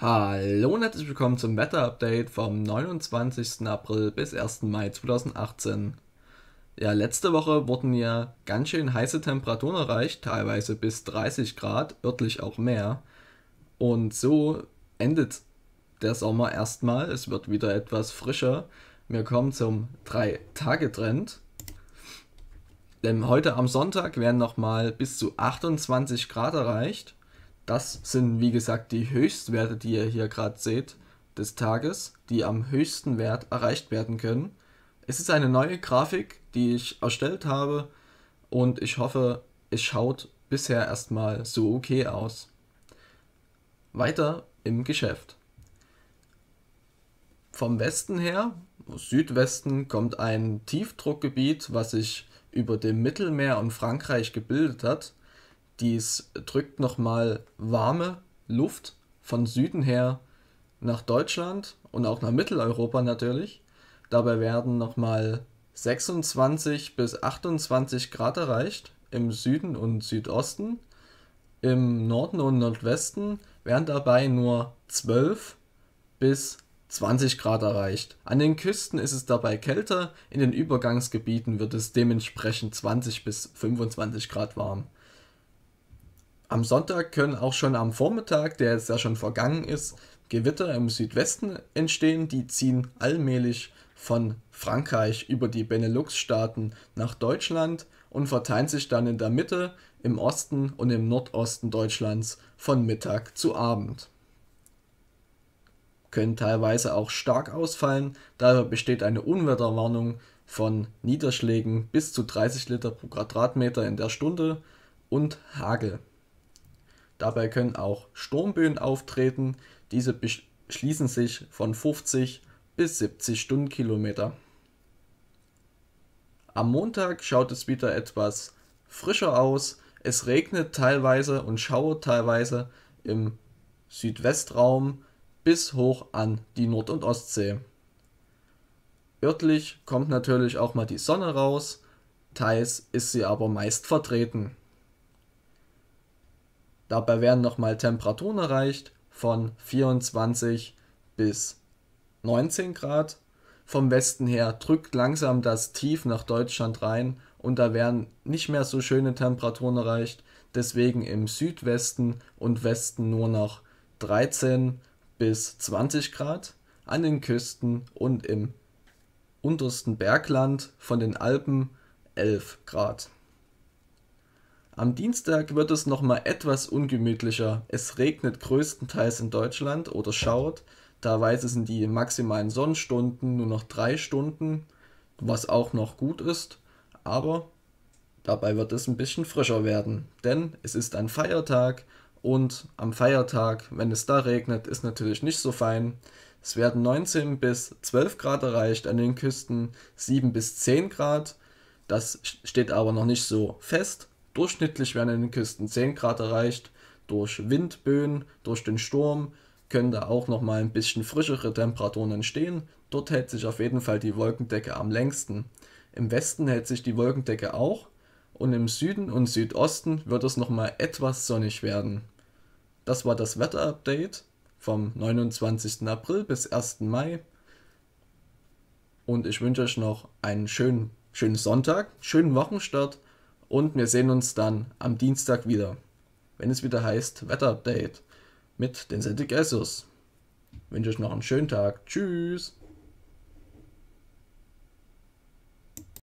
Hallo und herzlich willkommen zum Wetterupdate vom 29. April bis 1. Mai 2018. Ja, letzte Woche wurden ja ganz schön heiße Temperaturen erreicht, teilweise bis 30 Grad, örtlich auch mehr. Und so endet der Sommer erstmal. Es wird wieder etwas frischer. Wir kommen zum 3-Tage-Trend. Denn heute am Sonntag werden nochmal bis zu 28 Grad erreicht. Das sind, wie gesagt, die Höchstwerte, die ihr hier gerade seht, des Tages, die am höchsten Wert erreicht werden können. Es ist eine neue Grafik, die ich erstellt habe und ich hoffe, es schaut bisher erstmal so okay aus. Weiter im Geschäft. Vom Westen her, Südwesten, kommt ein Tiefdruckgebiet, was sich über dem Mittelmeer und Frankreich gebildet hat dies drückt nochmal warme Luft von Süden her nach Deutschland und auch nach Mitteleuropa natürlich. Dabei werden nochmal 26 bis 28 Grad erreicht im Süden und Südosten. Im Norden und Nordwesten werden dabei nur 12 bis 20 Grad erreicht. An den Küsten ist es dabei kälter, in den Übergangsgebieten wird es dementsprechend 20 bis 25 Grad warm. Am Sonntag können auch schon am Vormittag, der jetzt ja schon vergangen ist, Gewitter im Südwesten entstehen. Die ziehen allmählich von Frankreich über die Benelux-Staaten nach Deutschland und verteilen sich dann in der Mitte, im Osten und im Nordosten Deutschlands von Mittag zu Abend. Können teilweise auch stark ausfallen, daher besteht eine Unwetterwarnung von Niederschlägen bis zu 30 Liter pro Quadratmeter in der Stunde und Hagel. Dabei können auch Sturmböen auftreten, diese beschließen sich von 50 bis 70 Stundenkilometer. Am Montag schaut es wieder etwas frischer aus. Es regnet teilweise und schauert teilweise im Südwestraum bis hoch an die Nord- und Ostsee. Örtlich kommt natürlich auch mal die Sonne raus, teils ist sie aber meist vertreten. Dabei werden nochmal Temperaturen erreicht von 24 bis 19 Grad. Vom Westen her drückt langsam das Tief nach Deutschland rein und da werden nicht mehr so schöne Temperaturen erreicht. Deswegen im Südwesten und Westen nur noch 13 bis 20 Grad. An den Küsten und im untersten Bergland von den Alpen 11 Grad. Am Dienstag wird es nochmal etwas ungemütlicher. Es regnet größtenteils in Deutschland oder schaut. Da weiß es in die maximalen Sonnenstunden nur noch drei Stunden, was auch noch gut ist. Aber dabei wird es ein bisschen frischer werden, denn es ist ein Feiertag und am Feiertag, wenn es da regnet, ist natürlich nicht so fein. Es werden 19 bis 12 Grad erreicht, an den Küsten 7 bis 10 Grad. Das steht aber noch nicht so fest. Durchschnittlich werden in den Küsten 10 Grad erreicht. Durch Windböen, durch den Sturm können da auch nochmal ein bisschen frischere Temperaturen entstehen. Dort hält sich auf jeden Fall die Wolkendecke am längsten. Im Westen hält sich die Wolkendecke auch und im Süden und Südosten wird es nochmal etwas sonnig werden. Das war das Wetterupdate vom 29. April bis 1. Mai. Und ich wünsche euch noch einen schönen, schönen Sonntag, schönen Wochenstart. Und wir sehen uns dann am Dienstag wieder, wenn es wieder heißt Wetterupdate mit den Celtic Essos. Wünsche euch noch einen schönen Tag. Tschüss.